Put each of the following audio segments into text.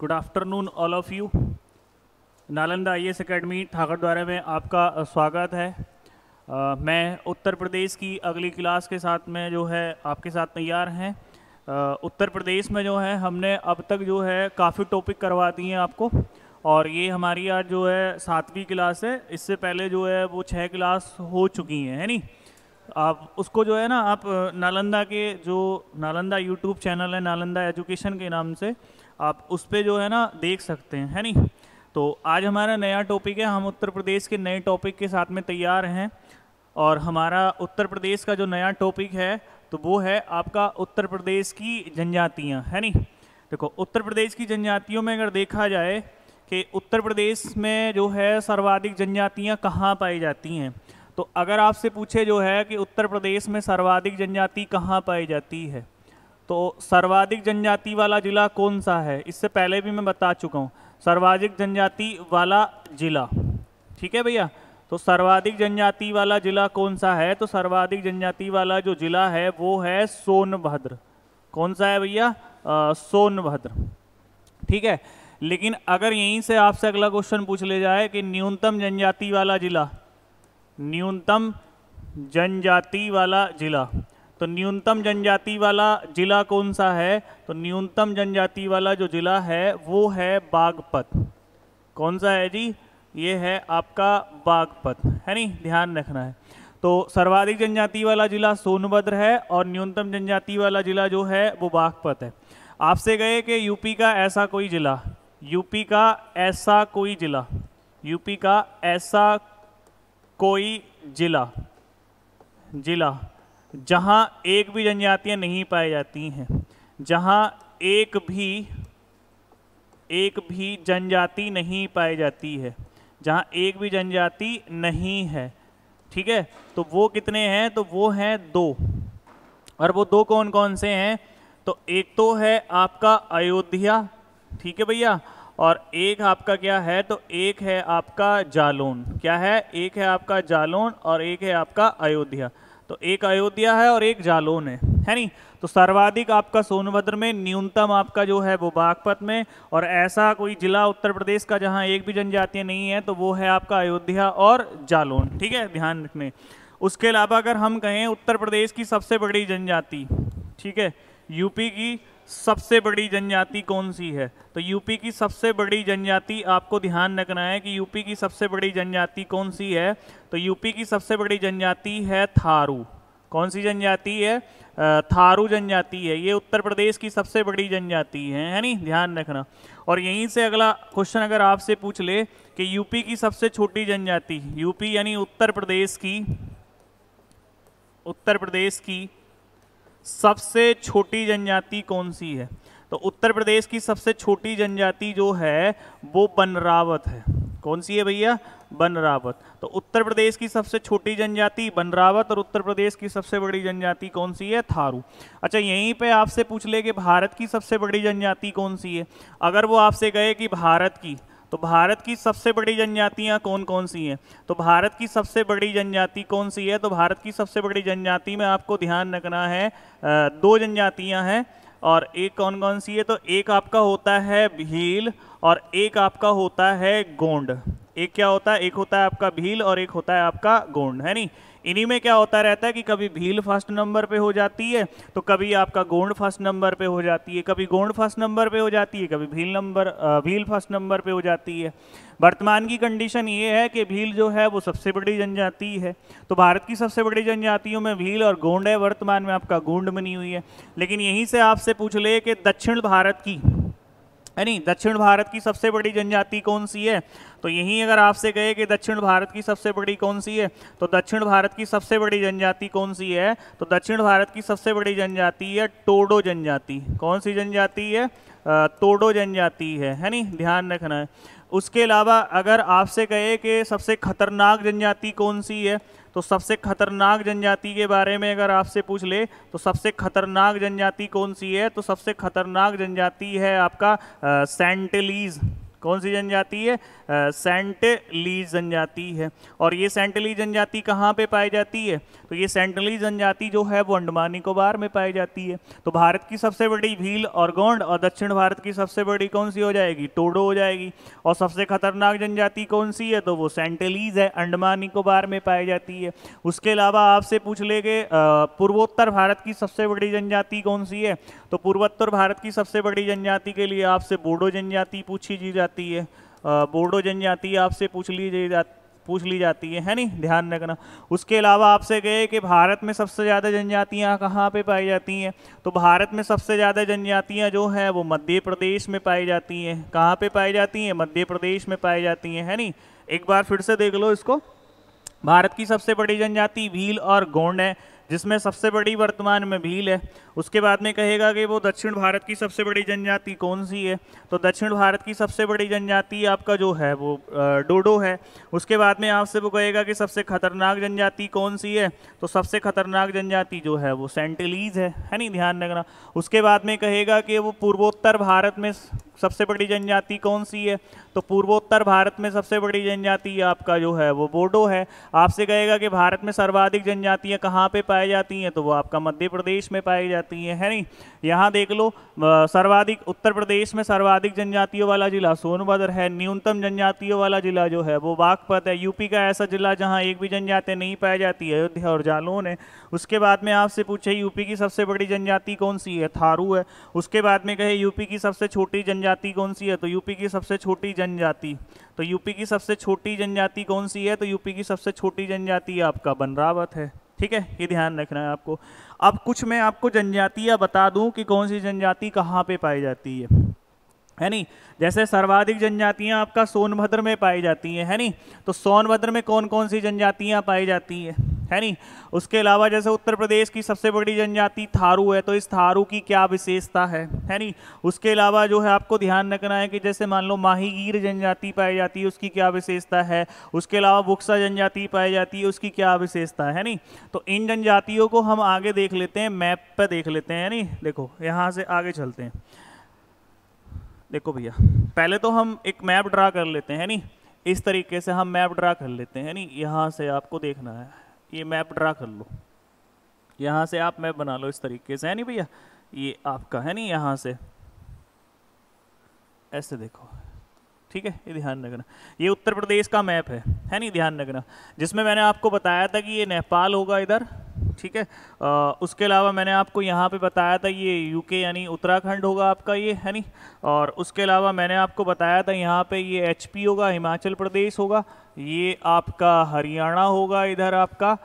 good afternoon all of you Nalanda I S academy Thakurdwara द्वारा में आपका स्वागत है आ, मैं उत्तर प्रदेश की अगली क्लास के साथ में जो है आपके साथ तैयार हैं उत्तर प्रदेश में जो है हमने अब तक जो है काफ़ी टॉपिक करवा दिए हैं आपको और ये हमारी आज जो है सातवीं क्लास है इससे पहले जो है वो छः क्लास हो चुकी हैं है नी आप उसको जो है ना आप नालंदा के जो नालंदा यूट्यूब चैनल है नालंदा एजुकेशन के नाम से आप उस पर जो है ना देख सकते हैं है नहीं तो आज हमारा नया टॉपिक है हम उत्तर प्रदेश के नए टॉपिक के साथ में तैयार हैं और हमारा उत्तर प्रदेश का जो नया टॉपिक है तो वो है आपका उत्तर प्रदेश की जनजातियाँ है नहीं देखो उत्तर प्रदेश की जनजातियों में अगर देखा जाए कि उत्तर प्रदेश में जो है सर्वाधिक जनजातियाँ कहाँ पाई जाती हैं तो अगर आपसे पूछे जो है कि उत्तर प्रदेश में सर्वाधिक जनजाति कहाँ पाई जाती है तो सर्वाधिक जनजाति वाला जिला कौन सा है इससे पहले भी मैं बता चुका हूँ सर्वाधिक जनजाति वाला जिला ठीक है भैया तो सर्वाधिक जनजाति वाला जिला कौन सा है तो सर्वाधिक जनजाति वाला जो जिला है वो है सोनभद्र कौन सा है भैया सोनभद्र ठीक है लेकिन अगर यहीं से आपसे अगला क्वेश्चन पूछ ले जाए कि न्यूनतम जनजाति वाला जिला न्यूनतम जनजाति वाला जिला तो न्यूनतम जनजाति वाला जिला कौन सा है तो न्यूनतम जनजाति वाला जो जिला है वो है बागपत कौन सा है जी ये है आपका बागपत है नहीं ध्यान रखना है तो सर्वाधिक जनजाति वाला जिला सोनभद्र है और न्यूनतम जनजाति वाला जिला जो है वो बागपत है आपसे गए कि यूपी का ऐसा कोई जिला यूपी का ऐसा कोई जिला यूपी का ऐसा कोई जिला जिला जहाँ एक भी जनजातियां नहीं पाई जाती हैं जहाँ एक भी एक भी जनजाति नहीं पाई जाती है जहां एक भी जनजाति नहीं है ठीक है तो वो कितने हैं तो वो हैं दो और वो दो कौन कौन से हैं तो एक तो है आपका अयोध्या ठीक है भैया और एक आपका क्या है तो एक है आपका जालौन क्या है एक है आपका जालौन और एक है आपका अयोध्या तो एक अयोध्या है और एक जालोन है है नहीं तो सर्वाधिक आपका सोनभद्र में न्यूनतम आपका जो है वो बागपत में और ऐसा कोई जिला उत्तर प्रदेश का जहाँ एक भी जनजातीय नहीं है तो वो है आपका अयोध्या और जालोन ठीक है ध्यान रखने उसके अलावा अगर हम कहें उत्तर प्रदेश की सबसे बड़ी जनजाति ठीक है यूपी की सबसे बड़ी जनजाति कौन सी है तो यूपी की सबसे बड़ी जनजाति आपको ध्यान रखना है कि यूपी की सबसे बड़ी जनजाति कौन सी है तो यूपी की सबसे बड़ी जनजाति है थारू कौन सी जनजाति है थारू जनजाति है ये उत्तर प्रदेश की सबसे बड़ी जनजाति है है नी ध्यान रखना और यहीं से अगला क्वेश्चन अगर आपसे पूछ ले कि यूपी की सबसे छोटी जनजाति यूपी यानी उत्तर प्रदेश की उत्तर प्रदेश की सबसे छोटी जनजाति कौन सी है तो उत्तर प्रदेश की सबसे छोटी जनजाति जो है वो बनरावत है कौन सी है भैया बनरावत तो उत्तर प्रदेश की सबसे छोटी जनजाति बनरावत और उत्तर प्रदेश की सबसे बड़ी जनजाति कौन सी है थारू अच्छा यहीं पे आपसे पूछ ले कि भारत की सबसे बड़ी जनजाति कौन सी है अगर वो आपसे कहे कि भारत की तो भारत की सबसे बड़ी जनजातियाँ कौन कौन सी हैं तो भारत की सबसे बड़ी जनजाति कौन सी है तो भारत की सबसे बड़ी जनजाति में आपको ध्यान रखना है दो जनजातियाँ हैं और एक कौन कौन सी है तो एक आपका होता है भील और एक आपका होता है गोंड एक क्या होता है एक होता है आपका भील और एक होता है आपका गोंड है नहीं इन्हीं में क्या होता रहता है कि कभी भील फर्स्ट नंबर पे हो जाती है तो कभी आपका गोंड फर्स्ट नंबर पे हो जाती है कभी गोंड फर्स्ट नंबर पे हो जाती है कभी Bhil number Bhil first number पे हो जाती है वर्तमान की कंडीशन ये है कि भील जो है वो सबसे बड़ी जनजाति है तो भारत की सबसे बड़ी जनजातियों में भील और गोंड है वर्तमान में आपका गोंड बनी हुई है लेकिन यहीं से आपसे पूछ ले कि दक्षिण भारत की है नहीं दक्षिण भारत की सबसे बड़ी जनजाति कौन सी है तो यही अगर आपसे कहे कि दक्षिण भारत की सबसे बड़ी कौन सी है तो दक्षिण भारत की सबसे बड़ी जनजाति कौन सी है तो दक्षिण भारत की सबसे बड़ी जनजाति है टोडो जनजाति कौन सी जनजाति है टोडो जनजाति है है नहीं ध्यान रखना है उसके अलावा अगर आपसे कहे कि सबसे खतरनाक जनजाति कौन सी है तो सबसे खतरनाक जनजाति के बारे में अगर आपसे पूछ ले तो सबसे खतरनाक जनजाति कौन सी है तो सबसे खतरनाक जनजाति है आपका सेंटलीज़ कौन सी जनजाति है सेंटली जनजाति है और ये सेंटली जनजाति कहाँ पे पाई जाती है तो ये सेंटली जनजाति जो है वो अंडमान निकोबार में पाई जाती है तो भारत की सबसे बड़ी भील और गोंड और दक्षिण भारत की सबसे बड़ी कौन सी हो जाएगी टोडो हो जाएगी और सबसे खतरनाक जनजाति कौन सी है तो वो सेंटलीज है अंडमान निकोबार में पाई जाती है उसके अलावा आपसे पूछ लेंगे पूर्वोत्तर भारत की सबसे बड़ी जनजाति कौन सी है तो पूर्वोत्तर भारत की सबसे बड़ी जनजाति के लिए आपसे बोडो जनजाति पूछी जी जाती जाती है बोर्डो जनजाति आपसे पूछ ली जा पूछ ली जाती है है नहीं ध्यान रखना उसके अलावा आपसे गए कि भारत में सबसे ज़्यादा जनजातियाँ कहाँ पे पाई जाती हैं तो भारत में सबसे ज़्यादा जनजातियाँ जो हैं वो मध्य प्रदेश में पाई जाती हैं कहाँ पे पाई जाती हैं मध्य प्रदेश में पाई जाती हैं है नहीं एक बार फिर से देख लो इसको भारत की सबसे बड़ी जनजाति भील और गोंड है जिसमें सबसे बड़ी वर्तमान में भील है उसके बाद में कहेगा कि वो दक्षिण भारत की सबसे बड़ी जनजाति कौन सी है तो दक्षिण भारत की सबसे बड़ी जनजाति आपका जो है वो डोडो है उसके बाद में आपसे वो कहेगा कि सबसे खतरनाक जनजाति कौन सी है तो सबसे खतरनाक जनजाति जो है वो सेंटलीज है है नहीं ध्यान रखना उसके बाद में कहेगा कि वो पूर्वोत्तर भारत में सबसे बड़ी जनजाति कौन सी है तो पूर्वोत्तर भारत में सबसे बड़ी जनजाति आपका जो है वो बोडो है आपसे कहेगा कि भारत में सर्वाधिक जनजातियाँ कहाँ पर पाई जाती हैं तो वो आपका मध्य प्रदेश में पाई जाती रहती हैं है नहीं यहाँ देख लो सर्वाधिक उत्तर प्रदेश में सर्वाधिक जनजातियों वाला जिला सोनभद्र है न्यूनतम जनजातियों वाला जिला जो है वो बागपत है यूपी का ऐसा जिला जहाँ एक भी जनजाति नहीं पाई जाती अयोध्या और जालौन है उसके बाद में आपसे पूछे यूपी की सबसे बड़ी जनजाति कौन सी है थारू है उसके बाद में कहे यूपी की सबसे छोटी जनजाति कौन सी है तो यूपी की सबसे छोटी जनजाति तो यूपी की सबसे छोटी जनजाति कौन सी है तो यूपी की सबसे छोटी जनजाति आपका बनरावत है ठीक है ये ध्यान रखना है आपको अब कुछ मैं आपको जनजातियाँ बता दूँ कि कौन सी जनजाति कहाँ पे पाई जाती है है नहीं जैसे सर्वाधिक जनजातियाँ आपका सोनभद्र में पाई जाती हैं है नहीं तो सोनभद्र में कौन कौन सी जनजातियाँ पाई जाती हैं है नहीं उसके अलावा जैसे उत्तर प्रदेश की सबसे बड़ी जनजाति थारू है तो इस थारू की क्या विशेषता है है नहीं उसके अलावा जो है आपको ध्यान रखना है कि जैसे मान लो माहीगीर जनजाति पाई जाती है उसकी क्या विशेषता है उसके अलावा बुक्सा जनजाति पाई जाती है उसकी क्या विशेषता है नहीं तो इन जनजातियों को हम आगे देख लेते हैं मैप पर देख लेते हैं नहीं देखो यहाँ से आगे चलते हैं देखो भैया पहले तो हम एक मैप ड्रा कर लेते हैं नहीं इस तरीके से हम मैप ड्रा कर लेते हैं नहीं यहाँ से आपको देखना है ये मैप ड्रा कर लो यहाँ से आप मैप बना लो इस तरीके से है नहीं भैया ये आपका है नहीं यहाँ से ऐसे देखो ठीक है ये ध्यान रखना ये उत्तर प्रदेश का मैप है है नहीं ध्यान रखना जिसमें मैंने आपको बताया था कि ये नेपाल होगा इधर ठीक है आ, उसके अलावा मैंने आपको यहाँ पे बताया था ये यूके यानी उत्तराखंड होगा आपका ये है नहीं और उसके अलावा मैंने आपको बताया था यहाँ पे ये एचपी होगा हिमाचल प्रदेश होगा ये आपका हरियाणा होगा इधर आपका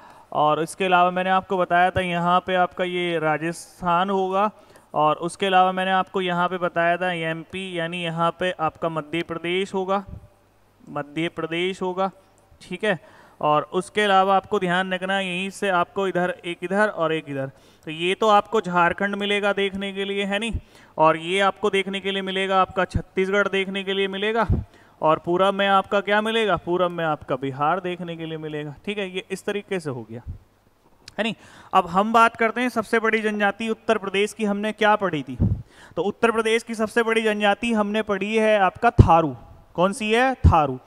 और इसके अलावा मैंने आपको बताया था यहाँ पे आपका ये राजस्थान होगा और उसके अलावा मैंने आपको यहाँ पे बताया था एमपी यानी यहाँ पे आपका मध्य प्रदेश होगा मध्य प्रदेश होगा ठीक है और उसके अलावा आपको ध्यान रखना यहीं से आपको इधर एक इधर और एक इधर तो ये तो आपको झारखंड मिलेगा देखने के लिए है नहीं और ये आपको देखने के लिए मिलेगा आपका छत्तीसगढ़ देखने के लिए मिलेगा और पूरब में आपका क्या मिलेगा पूरब में आपका बिहार देखने के लिए मिलेगा ठीक है ये इस तरीके से हो गया है नहीं अब हम बात करते हैं सबसे बड़ी जनजाति उत्तर प्रदेश की हमने क्या पढ़ी थी तो उत्तर प्रदेश की सबसे बड़ी जनजाति हमने पढ़ी है आपका थारू कौन सी है थारू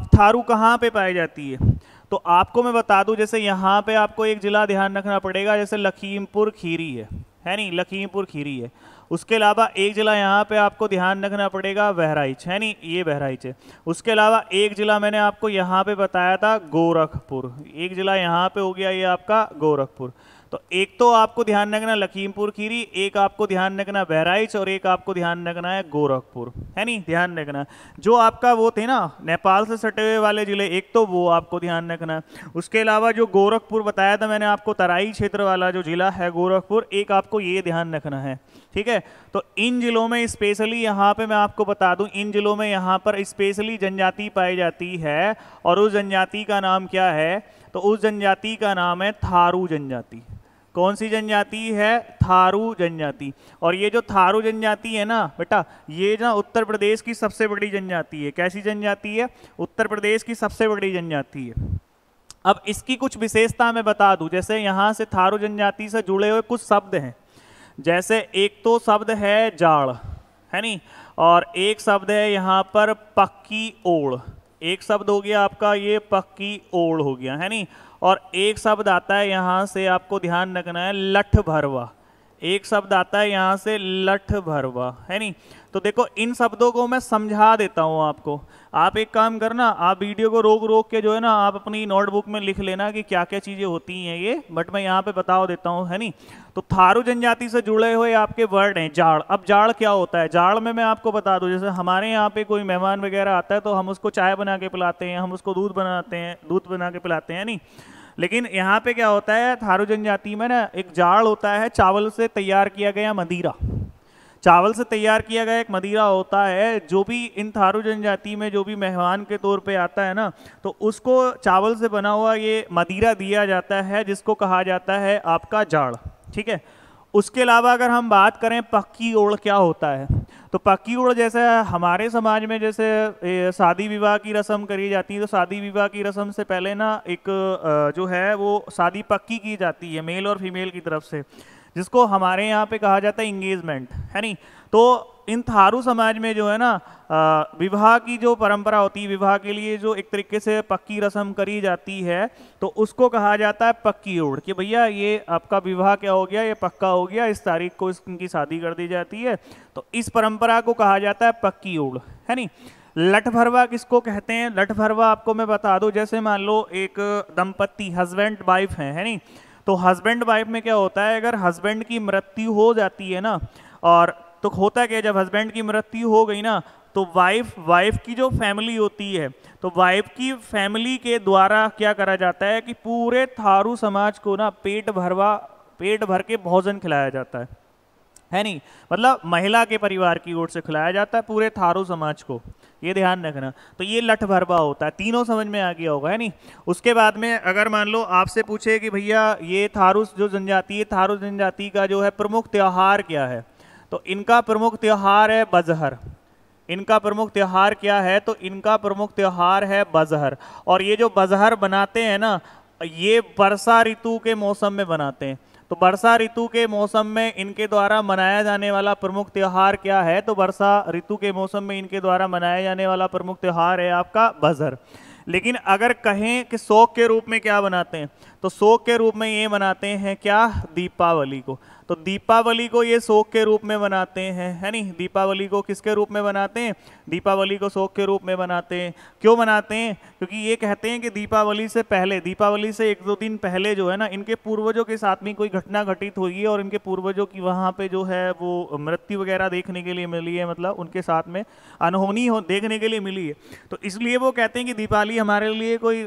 अब थारू कहाँ पे पाई जाती है तो आपको मैं बता दूं जैसे यहाँ पे आपको एक ज़िला ध्यान रखना पड़ेगा जैसे लखीमपुर खीरी है है नहीं लखीमपुर खीरी है उसके अलावा एक ज़िला यहाँ पे आपको ध्यान रखना पड़ेगा बहराइच है नहीं ये बहराइच है उसके अलावा एक ज़िला मैंने आपको यहाँ पे बताया था गोरखपुर एक ज़िला यहाँ पे हो गया ये आपका गोरखपुर तो एक तो आपको ध्यान रखना लखीमपुर खीरी एक आपको ध्यान रखना बहराइच और एक आपको ध्यान रखना है गोरखपुर है नहीं ध्यान रखना जो आपका वो थे ना नेपाल से सटे हुए वाले ज़िले एक तो वो आपको ध्यान रखना उसके अलावा जो गोरखपुर बताया था मैंने आपको तराई क्षेत्र वाला जो ज़िला है गोरखपुर एक आपको ये ध्यान रखना है ठीक है तो इन ज़िलों में स्पेशली यहाँ पे मैं आपको बता दूं इन ज़िलों में यहाँ पर स्पेशली जनजाति पाई जाती है और उस जनजाति का नाम क्या है तो उस जनजाति का नाम है थारू जनजाति कौन सी जनजाति है थारू जनजाति और ये जो थारू जनजाति है ना बेटा ये ना उत्तर प्रदेश की सबसे बड़ी जनजाति है कैसी जनजाति है उत्तर प्रदेश की सबसे बड़ी जनजाति है अब इसकी कुछ विशेषता मैं बता दूं जैसे यहाँ से थारू जनजाति से जुड़े हुए कुछ शब्द हैं जैसे एक तो शब्द है जाड़ है नी और एक शब्द है यहाँ पर पक्की ओढ़ एक शब्द हो गया आपका ये पक्की ओढ़ हो गया है नी और एक शब्द आता है यहाँ से आपको ध्यान रखना है लठ भरवा एक शब्द आता है यहाँ से लठ भरवा है नहीं तो देखो इन शब्दों को मैं समझा देता हूँ आपको आप एक काम करना आप वीडियो को रोक रोक के जो है ना आप अपनी नोटबुक में लिख लेना कि क्या क्या चीज़ें होती हैं ये बट मैं यहाँ पे बता देता हूँ है नी तो थारू जनजाति से जुड़े हुए आपके वर्ड हैं जाड़ अब जाड़ क्या होता है जाड़ में मैं आपको बता दूँ जैसे हमारे यहाँ पे कोई मेहमान वगैरह आता है तो हम उसको चाय बना के पिलाते हैं हम उसको दूध बनाते हैं दूध बना के पिलाते हैं नी लेकिन यहाँ पे क्या होता है थारू जनजाति में ना एक जाड़ होता है चावल से तैयार किया गया मदीरा चावल से तैयार किया गया एक मदीरा होता है जो भी इन थारू जनजाति में जो भी मेहमान के तौर पे आता है ना तो उसको चावल से बना हुआ ये मदीरा दिया जाता है जिसको कहा जाता है आपका जाड़ ठीक है उसके अलावा अगर हम बात करें पक्की ओढ़ क्या होता है तो पक्की ओढ़ जैसे हमारे समाज में जैसे शादी विवाह की रस्म करी जाती है तो शादी विवाह की रस्म से पहले ना एक जो है वो शादी पक्की की जाती है मेल और फीमेल की तरफ से जिसको हमारे यहाँ पे कहा जाता है इंगेजमेंट है नहीं तो इन थारू समाज में जो है ना विवाह की जो परंपरा होती है विवाह के लिए जो एक तरीके से पक्की रस्म करी जाती है तो उसको कहा जाता है पक्की ओढ़ कि भैया ये आपका विवाह क्या हो गया ये पक्का हो गया इस तारीख को इसकी शादी कर दी जाती है तो इस परंपरा को कहा जाता है पक्की ओढ़ है नहीं लठ भरवा किसको कहते हैं लठ भरवा आपको मैं बता दूं जैसे मान लो एक दंपत्ति हस्बैंड वाइफ है, है नहीं तो हस्बैंड वाइफ में क्या होता है अगर हस्बैंड की मृत्यु हो जाती है ना और तो होता क्या जब हस्बैंड की मृत्यु हो गई ना तो वाइफ वाइफ की जो फैमिली होती है तो वाइफ की फैमिली के द्वारा क्या करा जाता है कि पूरे थारू समाज को ना पेट भरवा पेट भर के भोजन खिलाया जाता है है नहीं मतलब महिला के परिवार की ओर से खिलाया जाता है पूरे थारू समाज को ये ध्यान रखना तो ये लठ भरवा होता है तीनों समझ में आ गया होगा है नहीं उसके बाद में अगर मान लो आपसे पूछे कि भैया ये थारू जो जनजाति है थारू जनजाति का जो है प्रमुख त्यौहार क्या है तो इनका प्रमुख त्यौहार है बजहर इनका प्रमुख त्यौहार क्या है तो इनका प्रमुख त्यौहार है बजहर और ये जो बजहर बनाते हैं ना ये वर्षा ऋतु के मौसम में बनाते हैं तो वर्षा ऋतु के मौसम में इनके द्वारा मनाया जाने वाला प्रमुख त्यौहार क्या है तो वर्षा ऋतु के मौसम में इनके द्वारा मनाया जाने वाला प्रमुख त्यौहार है आपका बजर लेकिन अगर कहें कि शोक के रूप में क्या बनाते हैं तो शोक के रूप में ये मनाते हैं क्या दीपावली को तो दीपावली को ये शोक के रूप में बनाते हैं है नहीं दीपावली को किसके रूप में बनाते हैं दीपावली को शोक के रूप में बनाते हैं क्यों बनाते हैं क्योंकि ये कहते हैं कि दीपावली से पहले दीपावली से एक दो दिन पहले जो है ना इनके पूर्वजों के साथ में कोई घटना घटित हुई है और इनके पूर्वजों की वहाँ पर जो है वो मृत्यु वगैरह देखने के लिए मिली है मतलब उनके साथ में अनहोनी हो देखने के लिए मिली है तो इसलिए वो कहते हैं कि दीपावली हमारे लिए कोई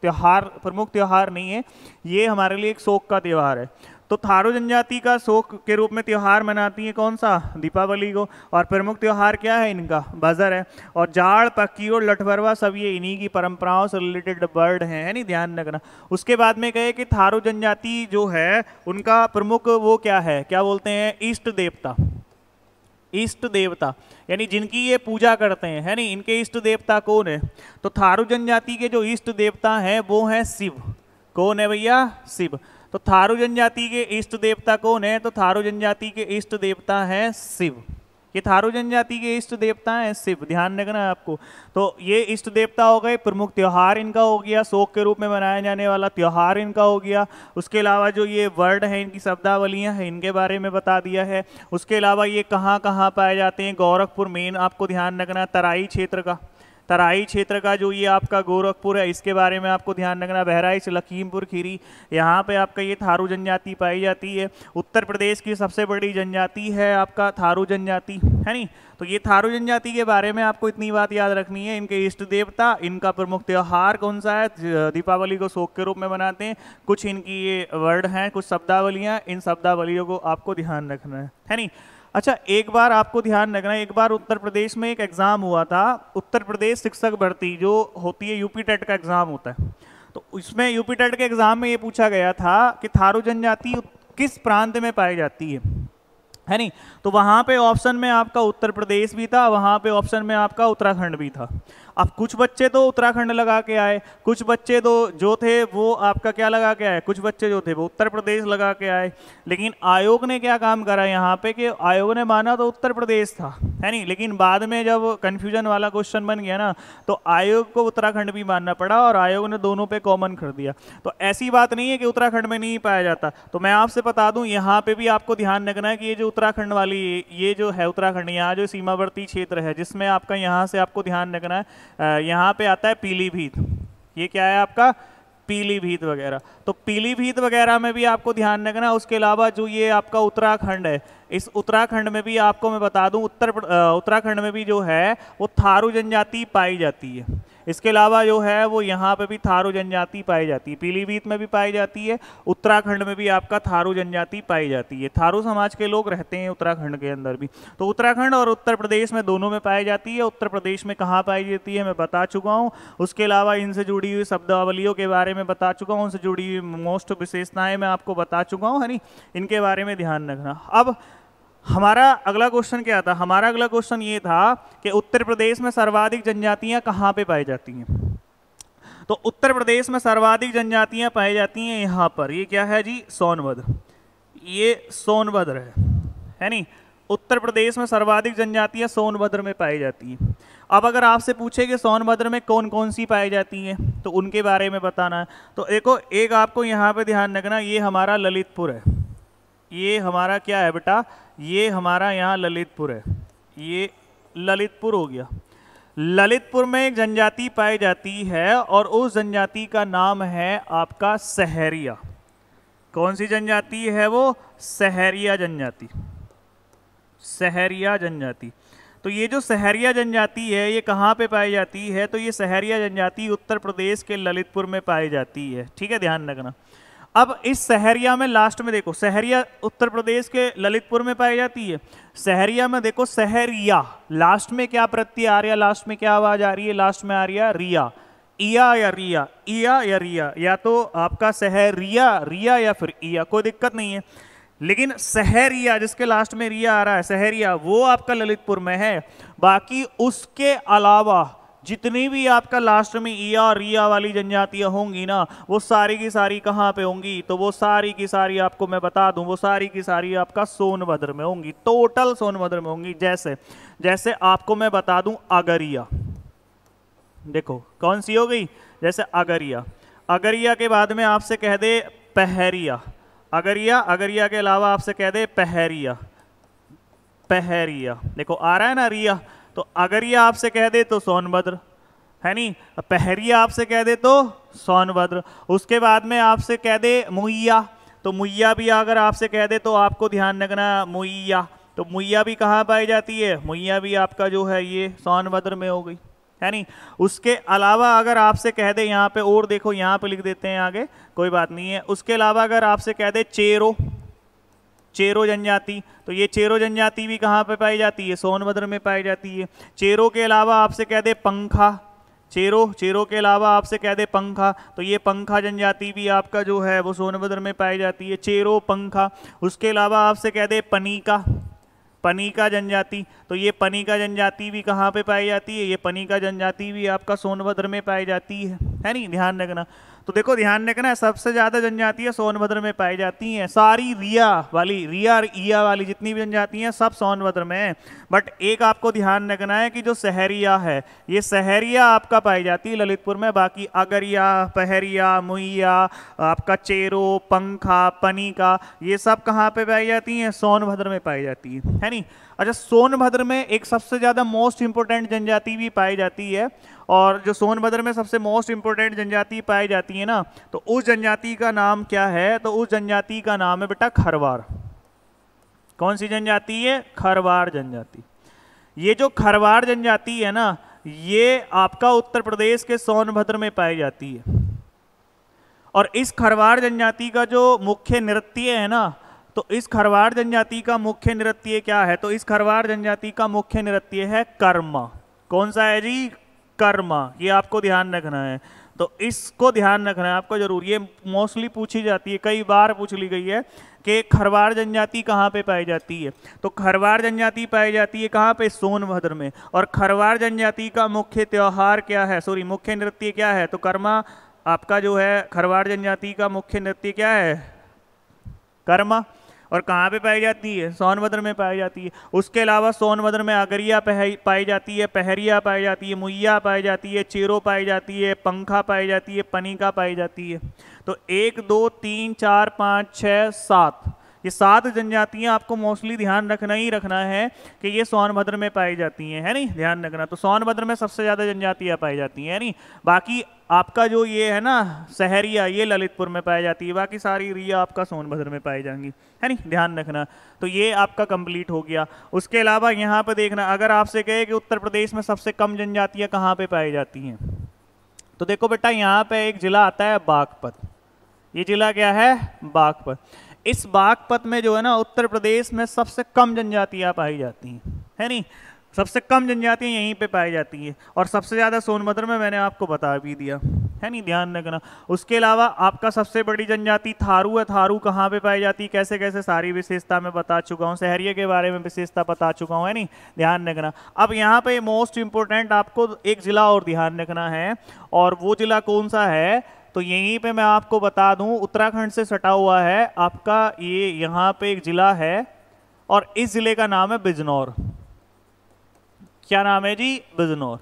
त्यौहार प्रमुख त्यौहार नहीं है ये हमारे लिए एक शोक का त्यौहार है तो थारू जनजाति का शोक के रूप में त्यौहार मनाती है कौन सा दीपावली को और प्रमुख त्यौहार क्या है इनका बजर है और जाड़ पक्की और लठभरवा सब ये इन्हीं की परंपराओं से रिलेटेड वर्ड हैं है नहीं ध्यान रखना उसके बाद में कहे कि थारू जनजाति जो है उनका प्रमुख वो क्या है क्या बोलते हैं ईष्ट देवता इष्ट देवता यानी जिनकी ये पूजा करते हैं है नहीं इनके इष्ट देवता कौन है तो थारू जनजाति के जो इष्ट देवता हैं वो हैं शिव कौन है भैया शिव तो थारू जनजाति के इष्ट देवता कौन है तो थारू जनजाति के इष्ट देवता है शिव ये थारू जनजाति के इष्ट देवता हैं शिव ध्यान रखना है आपको तो ये इष्ट देवता हो गए प्रमुख त्यौहार इनका हो गया शोक के रूप में मनाया जाने वाला त्यौहार इनका हो गया उसके अलावा जो ये वर्ड है इनकी शब्दावलियाँ हैं इनके बारे में बता दिया है उसके अलावा ये कहाँ कहाँ पाए जाते हैं गोरखपुर मेन आपको ध्यान रखना तराई क्षेत्र का तराई क्षेत्र का जो ये आपका गोरखपुर है इसके बारे में आपको ध्यान रखना बहराइच लखीमपुर खीरी यहाँ पे आपका ये थारू जनजाति पाई जाती है उत्तर प्रदेश की सबसे बड़ी जनजाति है आपका थारू जनजाति है नी तो ये थारू जनजाति के बारे में आपको इतनी बात याद रखनी है इनके इष्ट देवता इनका प्रमुख त्यौहार कौन सा है दीपावली को शोक के रूप में मनाते हैं कुछ इनकी ये वर्ड हैं कुछ शब्दावलियाँ इन शब्दावलियों को आपको ध्यान रखना है है नी अच्छा एक बार आपको ध्यान रखना एक बार उत्तर प्रदेश में एक एग्ज़ाम हुआ था उत्तर प्रदेश शिक्षक भर्ती जो होती है यूपी टेट का एग्ज़ाम होता है तो इसमें यूपी टेट के एग्ज़ाम में ये पूछा गया था कि थारू जनजाति किस प्रांत में पाई जाती है है नहीं तो वहाँ पे ऑप्शन में आपका उत्तर प्रदेश भी था वहाँ पे ऑप्शन में आपका उत्तराखंड भी था अब कुछ बच्चे तो उत्तराखंड लगा के आए कुछ बच्चे तो जो थे वो आपका क्या लगा के आए कुछ बच्चे जो थे वो उत्तर प्रदेश लगा के आए लेकिन आयोग ने क्या काम करा यहाँ पे कि आयोग ने माना तो उत्तर प्रदेश था है नहीं लेकिन बाद में जब कन्फ्यूजन वाला क्वेश्चन बन गया ना तो आयोग को उत्तराखंड भी मानना पड़ा और आयोग ने दोनों पे कॉमन कर दिया तो ऐसी बात नहीं है कि उत्तराखंड में नहीं पाया जाता तो मैं आपसे बता दूँ यहाँ पे भी आपको ध्यान रखना है कि ये जो उत्तराखंड वाली ये जो है उत्तराखंड यहाँ जो सीमावर्ती क्षेत्र है जिसमें आपका यहाँ से आपको ध्यान रखना है यहाँ पे आता है पीलीभीत ये क्या है आपका पीलीभीत वगैरह तो पीलीभीत वगैरह में भी आपको ध्यान रखना उसके अलावा जो ये आपका उत्तराखंड है इस उत्तराखंड में भी आपको मैं बता दूँ उत्तर उत्तराखंड में भी जो है वो थारू जनजाति पाई जाती है इसके अलावा जो है वो यहाँ पे भी थारू जनजाति पाई जाती है पीलीभीत में भी पाई जाती है उत्तराखंड में भी आपका थारू जनजाति पाई जाती है थारू समाज के लोग रहते हैं उत्तराखंड के अंदर भी तो उत्तराखंड और उत्तर प्रदेश में दोनों में पाई जाती है उत्तर प्रदेश में कहाँ पाई जाती है मैं बता चुका हूँ उसके अलावा इनसे जुड़ी हुई शब्दावलियों के बारे में बता चुका हूँ उनसे जुड़ी हुई मोस्ट विशेषताएँ मैं आपको बता चुका हूँ है नी इनके बारे में ध्यान रखना अब हमारा अगला क्वेश्चन क्या था हमारा अगला क्वेश्चन ये था कि उत्तर प्रदेश में सर्वाधिक जनजातियां कहाँ पे पाई जाती हैं तो उत्तर प्रदेश में सर्वाधिक जनजातियां पाई जाती हैं यहाँ पर ये क्या है जी सोनभद्र ये सोनभद्र है है नहीं उत्तर प्रदेश में सर्वाधिक जनजातियां सोनभद्र में पाई जाती हैं अब अगर आपसे पूछे कि सोनभद्र में कौन कौन सी पाई जाती हैं तो उनके बारे में बताना है तो देखो एक आपको यहाँ पर ध्यान रखना ये हमारा ललितपुर है ये हमारा क्या है बेटा ये हमारा यहाँ ललितपुर है ये ललितपुर हो गया ललितपुर में एक जनजाति पाई जाती है और उस जनजाति का नाम है आपका सहरिया कौन सी जनजाति है वो सहरिया जनजाति सहरिया जनजाति तो ये जो सहरिया जनजाति है ये कहाँ पे पाई जाती है तो ये सहरिया जनजाति उत्तर प्रदेश के ललितपुर में पाई जाती है ठीक है ध्यान रखना अब इस सहरिया में लास्ट में देखो सहरिया उत्तर प्रदेश के ललितपुर में पाई जाती है सहरिया में देखो सहरिया लास्ट में क्या प्रत्यय आ रहा है लास्ट में क्या आवाज आ रही है लास्ट में आ रही है रिया ईया या रिया ईया या रिया या तो आपका सहरिया रिया या फिर ईया कोई दिक्कत नहीं है लेकिन सहरिया जिसके लास्ट में रिया आ रहा है सहरिया वो आपका ललितपुर में है बाकी उसके अलावा जितनी भी आपका लास्ट में ईया और रिया वाली जनजातियाँ होंगी ना वो सारी की सारी कहाँ पे होंगी तो वो सारी की सारी आपको मैं बता दूँ वो सारी की सारी आपका सोनभद्र में होंगी टोटल सोनभद्र में होंगी जैसे जैसे आपको मैं बता दूँ अगरिया देखो कौन सी हो गई जैसे अगरिया अगरिया के बाद में आपसे कह दे पहरिया अगरिया अगरिया के अलावा आपसे कह दे पहरिया पहरिया देखो आ रहा है ना रिया तो अगर ये आपसे कह दे तो सोनभद्र है नी पहरी आपसे कह दे तो सोनभद्र उसके बाद में आपसे कह दे मुइया तो मुइया भी अगर आपसे कह दे तो आपको ध्यान रखना मुइया तो मुइया भी कहाँ पाई जाती है मुइया भी आपका जो है ये सोनभद्र में हो गई है नहीं उसके अलावा अगर आपसे कह दे यहाँ पे और देखो यहाँ पे लिख देते हैं आगे कोई बात नहीं है उसके अलावा अगर आपसे कह दे चेरो चेरो जनजाति तो ये चेरो जनजाति भी कहाँ पे पाई जाती है सोनभद्र में पाई जाती है चेरो के अलावा आपसे कह दे पंखा चेरो चेरो के अलावा आपसे कह दे पंखा तो ये पंखा जनजाति भी आपका जो है वो सोनभद्र में पाई जाती है चेरो पंखा उसके अलावा आपसे कह दे पनीका पनीका जनजाति तो ये पनीका जनजाति भी कहाँ पे पाई जाती है ये पनीका जनजाति भी आपका सोनभद्र में पाई जाती है है नहीं ध्यान रखना तो देखो ध्यान रखना सबसे ज़्यादा जनजातियाँ सोनभद्र में पाई जाती हैं सारी रिया वाली रिया और ईया वाली जितनी भी जनजातियां सब सोनभद्र में है बट एक आपको ध्यान रखना है कि जो सहरिया है ये सहरिया आपका पाई जाती है ललितपुर में बाकी अगरिया पहरिया मुइया आपका चेरो पंखा पनीका ये सब कहाँ पे पाई जाती हैं सोनभद्र में पाई जाती है है नी अच्छा सोनभद्र में एक सबसे ज़्यादा मोस्ट इंपोर्टेंट जनजाति भी पाई जाती है और जो सोनभद्र में सबसे मोस्ट इम्पोर्टेंट जनजाति पाई जाती है ना तो उस जनजाति का नाम क्या है तो उस जनजाति का नाम है बेटा खरवार कौन सी जनजाति है खरवार जनजाति ये जो खरवार जनजाति है ना ये आपका उत्तर प्रदेश के सोनभद्र में पाई जाती है और इस खरवार जनजाति का जो मुख्य नृत्य है ना तो इस खरवार जनजाति का मुख्य नृत्य क्या है तो इस खरवार जनजाति का मुख्य नृत्य है कर्मा कौन सा है जी कर्म ये आपको ध्यान रखना है तो इसको ध्यान रखना है आपको जरूर ये मोस्टली पूछी जाती है कई बार पूछ ली गई है कि खरवार जनजाति कहाँ पे पाई जाती है तो खरवार जनजाति पाई जाती है कहाँ पे सोनभद्र में और खरवार जनजाति का मुख्य त्यौहार क्या है सॉरी मुख्य नृत्य क्या है तो कर्मा आपका जो है खरवार जनजाति का मुख्य नृत्य क्या है कर्मा और कहाँ पे पाई जाती है सोनभद्र में पाई जाती है उसके अलावा सोनभद्र में अगरिया पाई जाती है पहरिया पाई जाती है मुइया पाई जाती है चेरो पाई जाती है पंखा पाई जाती है पनीका पाई जाती है तो एक दो तीन चार पाँच छः सात ये सात जनजातियां आपको मोस्टली ध्यान रखना ही रखना है कि ये सोनभद्र में पाई जाती हैं है नहीं ध्यान रखना तो सोनभद्र में सबसे ज़्यादा जनजातियां पाई जाती हैं है नहीं बाकी आपका जो ये है ना सहरिया ये ललितपुर में पाई जाती है बाकी सारी रिया आपका सोनभद्र में पाई जाएंगी है नहीं ध्यान रखना तो ये आपका कंप्लीट हो गया उसके अलावा यहाँ पर देखना अगर आपसे कहे कि उत्तर प्रदेश में सबसे कम जनजातियाँ कहाँ पर पाई जाती हैं तो देखो बेटा यहाँ पे एक ज़िला आता है बागपत ये ज़िला क्या है बागपत इस बागपत में जो है ना उत्तर प्रदेश में सबसे कम जनजातियाँ पाई जाती हैं है नहीं सबसे कम जनजातियाँ यहीं पे पाई जाती हैं और सबसे ज़्यादा सोनभद्र में मैंने आपको बता भी दिया है नहीं ध्यान रखना उसके अलावा आपका सबसे बड़ी जनजाति थारू है थारू कहाँ पे पाई जाती है कैसे कैसे सारी विशेषता मैं बता चुका हूँ शहरी के बारे में विशेषता बता चुका हूँ है नहीं ध्यान रखना अब यहाँ पे मोस्ट इम्पोर्टेंट आपको एक ज़िला और ध्यान रखना है और वो ज़िला कौन सा है तो यहीं पे मैं आपको बता दूं उत्तराखंड से सटा हुआ है आपका ये यहाँ पे एक ज़िला है और इस ज़िले का नाम है बिजनौर क्या नाम है जी बिजनौर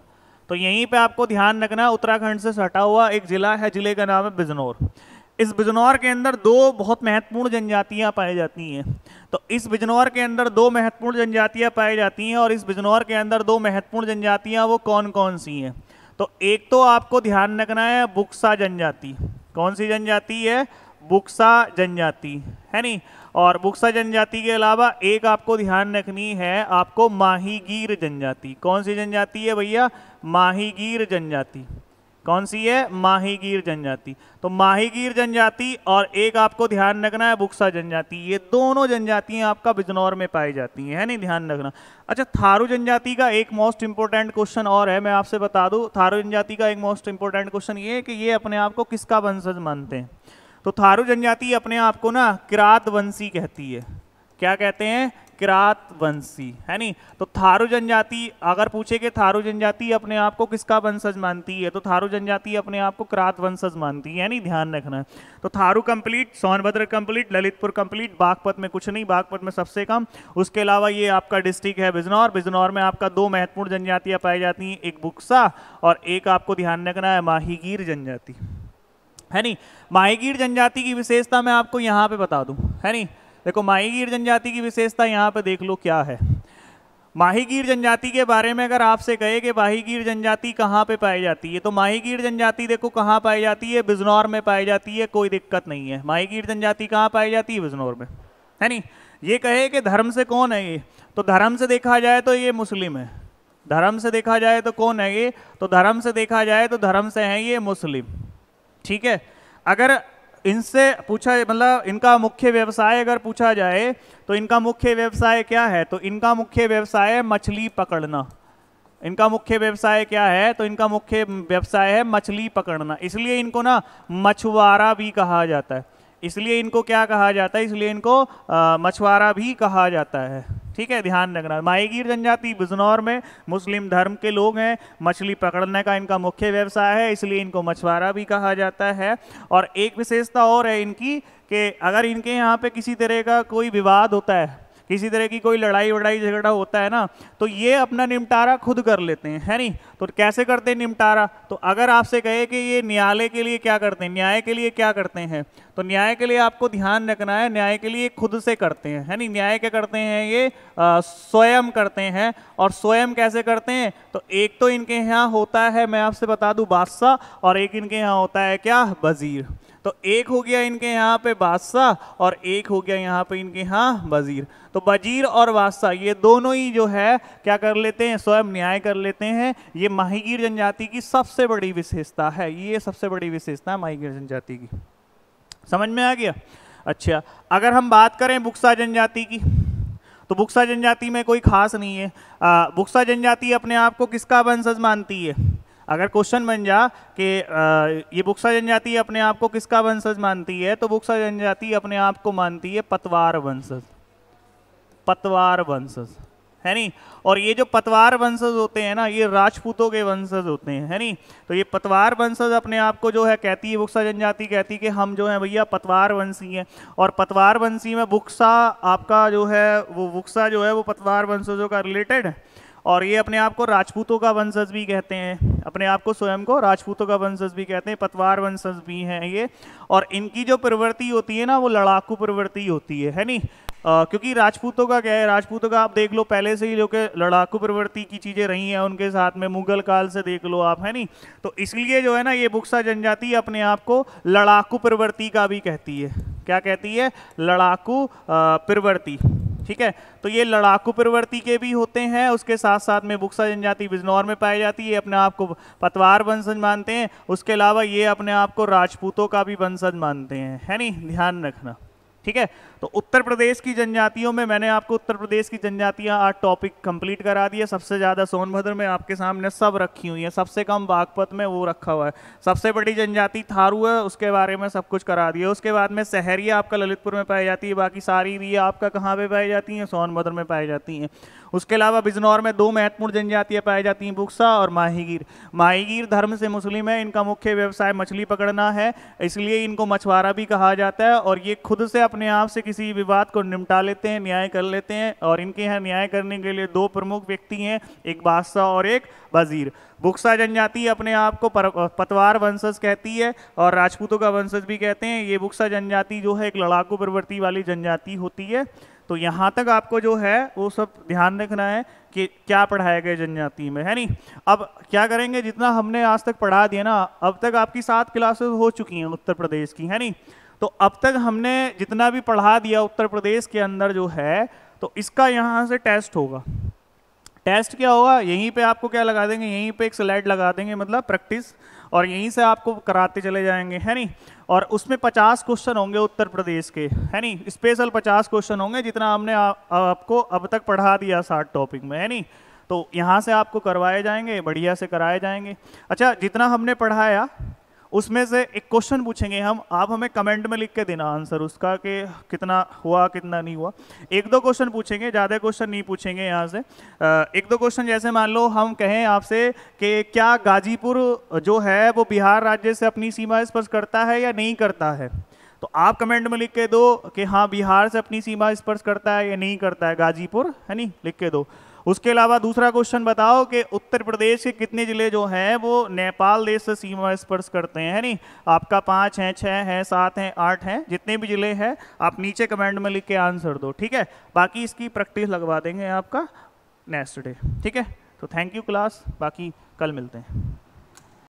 तो यहीं पे आपको ध्यान रखना उत्तराखंड से सटा हुआ एक ज़िला है ज़िले का नाम है बिजनौर इस बिजनौर के अंदर दो बहुत महत्वपूर्ण जनजातियां पाई जाती हैं तो इस बिजनौर के अंदर दो महत्वपूर्ण जनजातियां पाई जाती हैं और इस बिजनौर के अंदर दो महत्वपूर्ण जनजातियां वो कौन कौन सी हैं तो एक तो आपको ध्यान रखना है बुक्सा जनजाति कौन सी जनजाति है बुक्सा जनजाति है नहीं और बुक्सा जनजाति के अलावा एक आपको ध्यान रखनी है आपको माहीगीर जनजाति कौन सी जनजाति है भैया माहीगीर जनजाति कौन सी है माहीगीर जनजाति तो माहीगीर जनजाति और एक आपको ध्यान रखना है बुक्सा जनजाति ये दोनों जनजातियां आपका बिजनौर में पाई जाती हैं है नहीं ध्यान रखना अच्छा थारू जनजाति का एक मोस्ट इंपॉर्टेंट क्वेश्चन और है मैं आपसे बता दूं थारू जनजाति का एक मोस्ट इंपॉर्टेंट क्वेश्चन ये है कि ये अपने आप को किसका वंशज मानते हैं तो थारू जनजाति अपने आप को ना किरात वंशी कहती है क्या कहते हैं किरात वंशी है नहीं तो थारू जनजाति अगर पूछे कि थारू जनजाति अपने आप को किसका वंशज मानती है तो थारू जनजाति अपने आप को किरात वंशज मानती है नहीं ध्यान रखना है तो Tharu complete Sonbhadra complete Lalitpur complete Baghpat में कुछ नहीं बागपत में सबसे कम उसके अलावा ये आपका डिस्ट्रिक्ट है बिजनौर बिजनौर में आपका दो महत्वपूर्ण जनजातियाँ पाई जाती हैं एक बुक्सा और एक आपको ध्यान रखना है माहीगीर जनजाति है नहीं माहीगीर जनजाति की विशेषता मैं आपको यहाँ पर बता दूँ है नहीं देखो माहीगीर जनजाति की विशेषता यहाँ पर देख लो क्या है माहीगीर जनजाति के बारे में अगर आपसे कहे कि माहीगीर जनजाति कहाँ पे पाई जाती है तो माहीगीर जनजाति देखो कहाँ पाई जाती है बिजनौर में पाई जाती है कोई दिक्कत नहीं है माहीगीर जनजाति कहाँ पाई जाती है बिजनौर में है नहीं ये कहे कि धर्म से कौन है ये तो धर्म से देखा जाए तो ये मुस्लिम है धर्म से देखा जाए तो कौन है ये तो धर्म से देखा जाए तो धर्म से है ये मुस्लिम ठीक है अगर इनसे पूछा मतलब इनका मुख्य व्यवसाय अगर पूछा जाए तो इनका मुख्य व्यवसाय क्या है तो इनका मुख्य व्यवसाय है मछली पकड़ना इनका मुख्य व्यवसाय क्या है तो इनका मुख्य व्यवसाय है मछली पकड़ना इसलिए इनको ना मछुआरा भी कहा जाता है इसलिए इनको क्या कहा जाता है इसलिए इनको मछुआरा भी कहा जाता है ठीक है ध्यान रखना माहीगीर जनजाति बिजनौर में मुस्लिम धर्म के लोग हैं मछली पकड़ने का इनका मुख्य व्यवसाय है इसलिए इनको मछुआरा भी कहा जाता है और एक विशेषता और है इनकी कि अगर इनके यहाँ पे किसी तरह का कोई विवाद होता है किसी तरह की कोई लड़ाई वड़ाई झगड़ा होता है ना तो ये अपना निपटारा खुद कर लेते हैं है नहीं तो कैसे करते हैं निपटारा तो अगर आपसे कहे कि ये न्यायालय के लिए क्या करते हैं न्याय के लिए क्या करते हैं तो न्याय के लिए आपको ध्यान रखना है न्याय के लिए खुद से करते हैं है नहीं न्याय क्या करते हैं ये स्वयं करते हैं और स्वयं कैसे करते हैं तो एक तो इनके यहाँ होता है मैं आपसे बता दूँ बादशाह और एक इनके यहाँ होता है क्या वजीर तो एक हो गया इनके यहाँ पे बादशाह और एक हो गया यहाँ पे इनके यहाँ वजीर तो वजीर और बादशाह ये दोनों ही जो है क्या कर लेते हैं स्वयं न्याय कर लेते हैं ये माहीगीर जनजाति की सबसे बड़ी विशेषता है ये सबसे बड़ी विशेषता है माहीगीर जनजाति की समझ में आ गया अच्छा अगर हम बात करें बुक्सा जनजाति की तो बुक्सा जनजाति में कोई खास नहीं है बुक्सा जनजाति अपने आप को किसका वंशज मानती है अगर क्वेश्चन बन जा कि ये बुक्सा जनजाति अपने आप को किसका वंशज मानती है तो बुक्सा जनजाति अपने आप को मानती है पतवार वंशज पतवार वंशज है नी और ये जो पतवार वंशज होते हैं ना ये राजपूतों के वंशज होते हैं है नहीं तो ये पतवार वंशज अपने आप को जो है कहती है बुक्सा जनजाति कहती है कि हम जो है भैया पतवार वंशी हैं और पतवार वंशी में बुक्सा आपका जो है वो बुक्सा जो है वो पतवार वंशजों का रिलेटेड है और ये अपने आप को राजपूतों का वंशज भी कहते हैं अपने आप को स्वयं को राजपूतों का वंशज भी कहते हैं पतवार वंशज भी हैं ये और इनकी जो प्रवृत्ति होती है ना वो लड़ाकू प्रवृत्ति होती है है नहीं आ, क्योंकि राजपूतों का क्या है राजपूतों का आप देख लो पहले से ही जो कि लड़ाकू प्रवृत्ति की चीज़ें रही हैं उनके साथ में मुगल काल से देख लो आप है नहीं तो इसलिए जो है ना ये बुक्सा जनजाति अपने आप को लड़ाकू प्रवृत्ति का भी कहती है क्या कहती है लड़ाकू प्रवृत्ति ठीक है तो ये लड़ाकू प्रवृत्ति के भी होते हैं उसके साथ साथ में बुक्सा जनजाति बिजनौर में पाई जाती है अपने आप को पतवार वंशज मानते हैं उसके अलावा ये अपने आप को राजपूतों का भी वंशज मानते हैं है नहीं ध्यान रखना ठीक है तो उत्तर प्रदेश की जनजातियों में मैंने आपको उत्तर प्रदेश की जनजातियां आज टॉपिक कंप्लीट करा दिया सबसे ज़्यादा सोनभद्र में आपके सामने सब रखी हुई है सबसे कम बागपत में वो रखा हुआ है सबसे बड़ी जनजाति थारू है उसके बारे में सब कुछ करा दिया उसके बाद में सहरिया आपका ललितपुर में पाई जाती है बाकी सारी भी आपका कहाँ पर पाई जाती हैं सोनभद्र में पाई जाती हैं उसके अलावा बिजनौर में दो महत्वपूर्ण जनजातियाँ पाई जाती हैं बुक्सा और माहीगीर माहीगीर धर्म से मुस्लिम है इनका मुख्य व्यवसाय मछली पकड़ना है इसलिए इनको मछुआरा भी कहा जाता है और ये खुद से अपने आप से किसी विवाद को निपटा लेते हैं न्याय कर लेते हैं और इनके यहाँ न्याय करने के लिए दो प्रमुख व्यक्ति हैं एक बादशाह और एक वजीर बुक्सा जनजाति अपने आप को पतवार वंशज कहती है और राजपूतों का वंशज भी कहते हैं ये बुक्सा जनजाति जो है एक लड़ाकू प्रवृत्ति वाली जनजाति होती है तो यहाँ तक आपको जो है वो सब ध्यान रखना है कि क्या पढ़ाया गया जनजाति में है नहीं अब क्या करेंगे जितना हमने आज तक पढ़ा दिया ना अब तक आपकी सात क्लासेस हो चुकी हैं उत्तर प्रदेश की है नहीं तो अब तक हमने जितना भी पढ़ा दिया उत्तर प्रदेश के अंदर जो है तो इसका यहाँ से टेस्ट होगा टेस्ट क्या होगा यहीं पे आपको क्या लगा देंगे यहीं पे एक स्लाइड लगा देंगे मतलब प्रैक्टिस और यहीं से आपको कराते चले जाएंगे है नहीं और उसमें 50 क्वेश्चन होंगे उत्तर प्रदेश के है नहीं स्पेशल 50 क्वेश्चन होंगे जितना हमने आ, आपको अब तक पढ़ा दिया साठ टॉपिक में है नहीं तो यहाँ से आपको करवाए जाएंगे बढ़िया से कराए जाएंगे अच्छा जितना हमने पढ़ाया उसमें से एक क्वेश्चन पूछेंगे हम आप हमें कमेंट में लिख के देना आंसर उसका कि कितना हुआ कितना नहीं हुआ एक दो क्वेश्चन पूछेंगे ज़्यादा क्वेश्चन नहीं पूछेंगे यहाँ से एक दो क्वेश्चन जैसे मान लो हम कहें आपसे कि क्या गाजीपुर जो है वो बिहार राज्य से अपनी सीमा स्पर्श करता है या नहीं करता है तो आप कमेंट में लिख के दो कि हाँ बिहार से अपनी सीमा स्पर्श करता है या नहीं करता है गाजीपुर है नहीं लिख के दो उसके अलावा दूसरा क्वेश्चन बताओ कि उत्तर प्रदेश के कितने ज़िले जो हैं वो नेपाल देश से सीमा स्पर्श करते हैं है नी आपका पाँच है छः है सात हैं आठ है जितने भी ज़िले हैं आप नीचे कमेंट में लिख के आंसर दो ठीक है बाकी इसकी प्रैक्टिस लगवा देंगे आपका नेक्स्ट डे ठीक है तो थैंक यू क्लास बाकी कल मिलते हैं